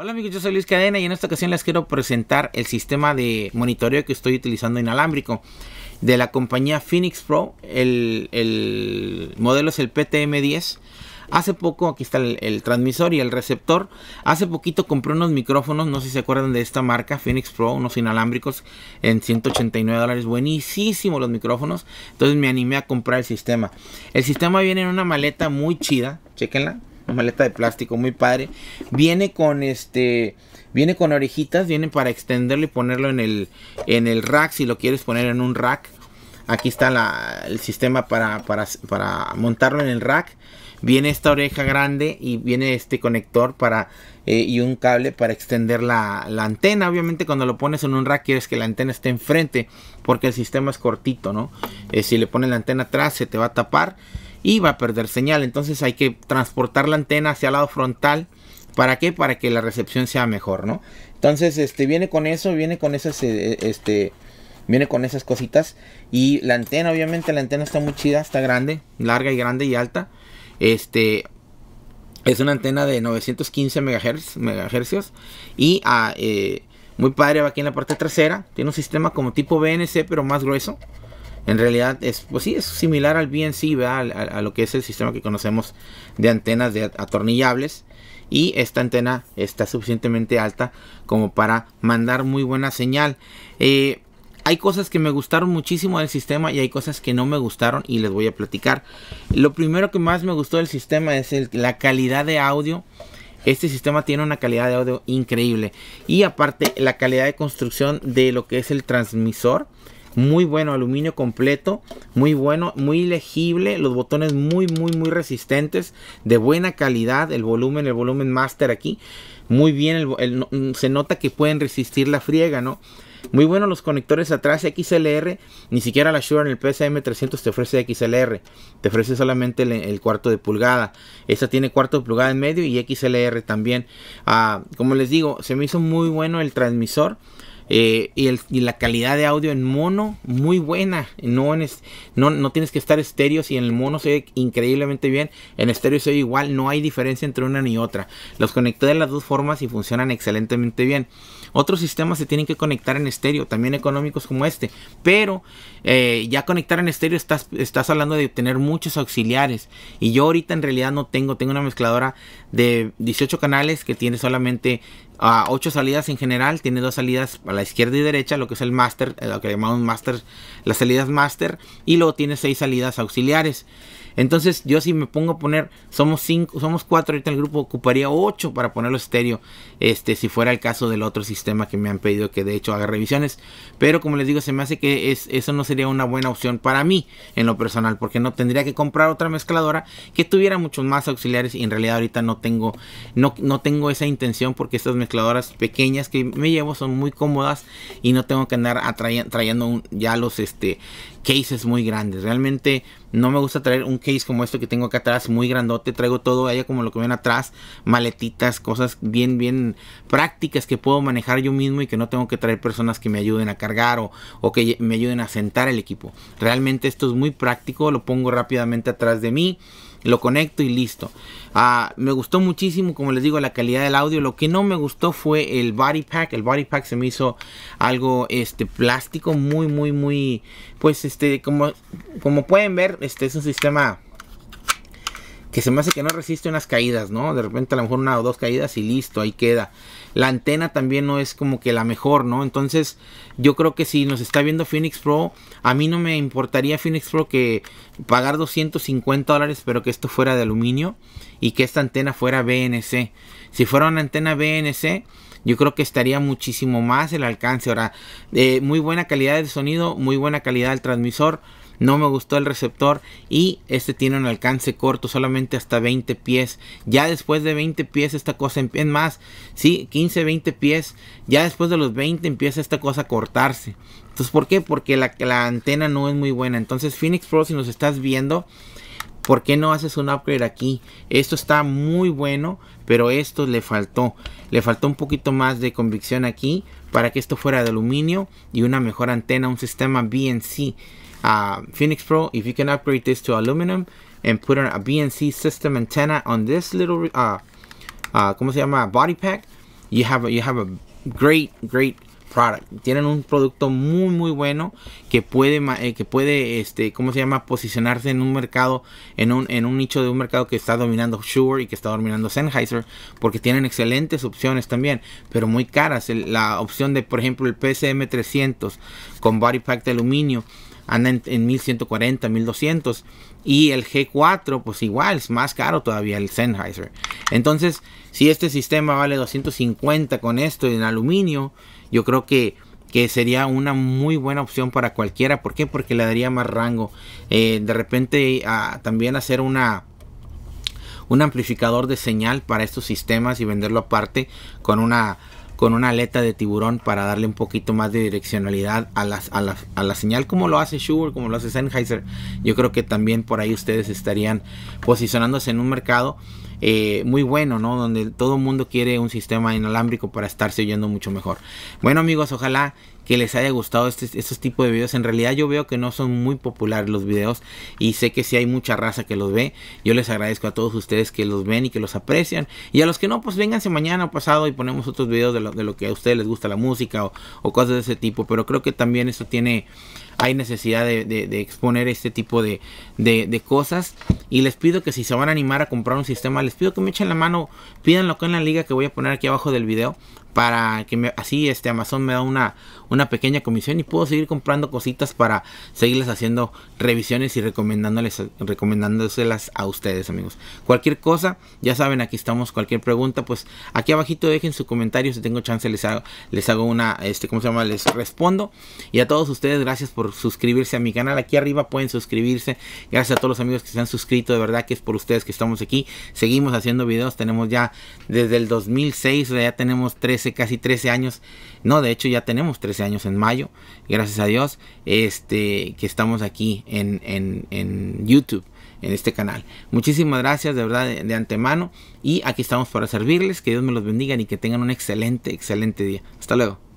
Hola amigos, yo soy Luis Cadena y en esta ocasión les quiero presentar el sistema de monitoreo que estoy utilizando inalámbrico de la compañía Phoenix Pro. El, modelo es el PTM10. Hace poco, aquí está el, el, transmisor y el receptor. Hace poquito compré unos micrófonos, no sé si se acuerdan de esta marca, Phoenix Pro, unos inalámbricos en 189 dólares. Buenísimos los micrófonos. Entonces me animé a comprar el sistema. El sistema viene en una maleta muy chida, chequenla maleta de plástico muy padre. Viene con este, viene con orejitas, viene para extenderlo y ponerlo en el, en el rack si lo quieres poner en un rack. Aquí está el sistema para, para, para montarlo en el rack. Viene esta oreja grande y viene este conector para eh, y un cable para extender la, antena. Obviamente cuando lo pones en un rack quieres que la antena esté enfrente porque el sistema es cortito, ¿no? Eh, si le pones la antena atrás se te va a tapar y va a perder señal. Entonces hay que transportar la antena hacia el lado frontal. ¿Para qué? Para que la recepción sea mejor, ¿no? Entonces, este, viene con eso, viene con esas, eh, eh, este, viene con esas cositas. Y la antena, obviamente, la antena está muy chida, está grande, larga y grande y alta. Este, es una antena de 915 MHz, y ah, eh, muy padre va aquí en la parte trasera. Tiene un sistema como tipo BNC, pero más grueso en realidad es, pues sí, es similar al BNC, a, a, lo que es el sistema que conocemos de antenas de atornillables. Y esta antena está suficientemente alta como para mandar muy buena señal. Eh, hay cosas que me gustaron muchísimo del sistema y hay cosas que no me gustaron y les voy a platicar. Lo primero que más me gustó del sistema es la calidad de audio. Este sistema tiene una calidad de audio increíble. Y aparte la calidad de construcción de lo que es el transmisor muy bueno, aluminio completo, muy bueno, muy legible, los botones muy, muy, muy resistentes, de buena calidad, el volumen, el volumen master aquí, muy bien, mm, se nota que pueden resistir la friega, ¿no? Muy buenos los conectores atrás XLR. Ni siquiera la Shure en el PSM300 te ofrece XLR. Te ofrece solamente el, cuarto de pulgada. Esta tiene cuarto de pulgada en medio y XLR también. Ah, como les digo, se me hizo muy bueno el transmisor. Eh, y, la calidad de audio en mono muy buena. No, no, tienes que estar estéreo Si en el mono se ve increíblemente bien. En estéreo se ve igual, no hay diferencia entre una ni otra. Los conecté de las dos formas y funcionan excelentemente bien. Otros sistemas se tienen que conectar en estéreo, también económicos como este. Pero eh, ya conectar en estéreo estás, estás hablando de tener muchos auxiliares. Y yo ahorita en realidad no tengo, tengo una mezcladora de 18 canales que tiene solamente a 8 salidas en general, tiene dos salidas a la izquierda y derecha, lo que es el master, eh, lo que llamamos master, las salidas master, y luego tiene seis salidas auxiliares. Entonces, yo si me pongo a poner, somos cinco, somos cuatro ahorita el grupo, ocuparía ocho para ponerlo estéreo, este, si fuera el caso del otro sistema que me han pedido que de hecho haga revisiones. Pero como les digo, se me hace que es, eso no sería una buena opción para mí en lo personal, porque no tendría que comprar otra mezcladora que tuviera muchos más auxiliares y en realidad ahorita no tengo, no, no tengo esa intención porque estas mezcladoras pequeñas que me llevo son muy cómodas y no tengo que andar trayendo ya los este cases muy grandes. Realmente no me gusta traer un case como este que tengo acá atrás, muy grandote. Traigo todo allá como lo que ven atrás, maletitas, cosas bien, bien prácticas que puedo manejar yo mismo y que no tengo que traer personas que me ayuden a cargar o, que me ayuden a sentar el equipo. Realmente esto es muy práctico, lo pongo rápidamente atrás de mí lo conecto y listo. Ah, me gustó muchísimo, como les digo, la calidad del audio. Lo que no me gustó fue el body pack. El body pack se me hizo algo este plástico, muy, muy, muy, pues este, como, como pueden ver, este es un sistema que se me hace que no resiste unas caídas, ¿no? De repente a lo mejor una o dos caídas y listo, ahí queda. La antena también no es como que la mejor, ¿no? Entonces yo creo que si nos está viendo Phoenix Pro, a mí no me importaría Phoenix Pro que pagar 250 dólares, pero que esto fuera de aluminio y que esta antena fuera BNC. Si fuera una antena BNC, yo creo que estaría muchísimo más el alcance. Ahora, de eh, muy buena calidad de sonido, muy buena calidad del transmisor. No me gustó el receptor y este tiene un alcance corto, solamente hasta 20 pies. Ya después de 20 pies esta cosa empieza más, sí, 15, 20 pies. Ya después de los 20 empieza esta cosa a cortarse. Entonces, ¿por qué? Porque la, la antena no es muy buena. Entonces, Phoenix Pro, si nos estás viendo, ¿Por qué no haces un upgrade aquí? Esto está muy bueno, pero esto le faltó. Le faltó un poquito más de convicción aquí para que esto fuera de aluminio y una mejor antena, un sistema BNC. Ah, Phoenix Pro, if you can upgrade this to aluminum and put a BNC system antenna on this little, ah, ah, ¿cómo se llama? Body pack, you have you have a great, great tienen un producto muy muy bueno que puede eh, que puede este cómo se llama posicionarse en un mercado en un en un nicho de un mercado que está dominando Shure y que está dominando Sennheiser porque tienen excelentes opciones también, pero muy caras. la opción de por ejemplo el PSM 300 con body pack de aluminio anda en, 1140, 1200. Y el G4, pues igual, es más caro todavía el Sennheiser. Entonces, si este sistema vale 250 con esto en aluminio, yo creo que, que sería una muy buena opción para cualquiera. ¿Por qué? Porque le daría más rango. Eh, de repente, también hacer una un amplificador de señal para estos sistemas y venderlo aparte con una con una aleta de tiburón para darle un poquito más de direccionalidad a, las, a, la, a la señal como lo hace Schubert, como lo hace Sennheiser. Yo creo que también por ahí ustedes estarían posicionándose en un mercado eh, muy bueno, ¿no? Donde todo el mundo quiere un sistema inalámbrico para estarse oyendo mucho mejor. Bueno amigos, ojalá que les haya gustado este, estos tipos de videos. En realidad yo veo que no son muy populares los videos y sé que si hay mucha raza que los ve. Yo les agradezco a todos ustedes que los ven y que los aprecian. Y a los que no, pues vénganse mañana o pasado y ponemos otros videos de lo, de lo que a ustedes les gusta la música o, o cosas de ese tipo. Pero creo que también esto tiene hay necesidad de, exponer este tipo de, cosas. Y les pido que si se van a animar a comprar un sistema, les pido que me echen la mano, lo acá en la liga que voy a poner aquí abajo del video para que me, así este Amazon me da una, una pequeña comisión y puedo seguir comprando cositas para seguirles haciendo revisiones y recomendándoles recomendándoselas a ustedes amigos cualquier cosa ya saben aquí estamos cualquier pregunta pues aquí abajito dejen su comentario si tengo chance les hago les hago una este cómo se llama les respondo y a todos ustedes gracias por suscribirse a mi canal aquí arriba pueden suscribirse gracias a todos los amigos que se han suscrito de verdad que es por ustedes que estamos aquí seguimos haciendo videos tenemos ya desde el 2006 ya tenemos 13 casi 13 años. No, de hecho ya tenemos 13 años en mayo, gracias a Dios, este, que estamos aquí en, en, YouTube en este canal. Muchísimas gracias de verdad de, antemano y aquí estamos para servirles. Que Dios me los bendiga y que tengan un excelente, excelente día. Hasta luego.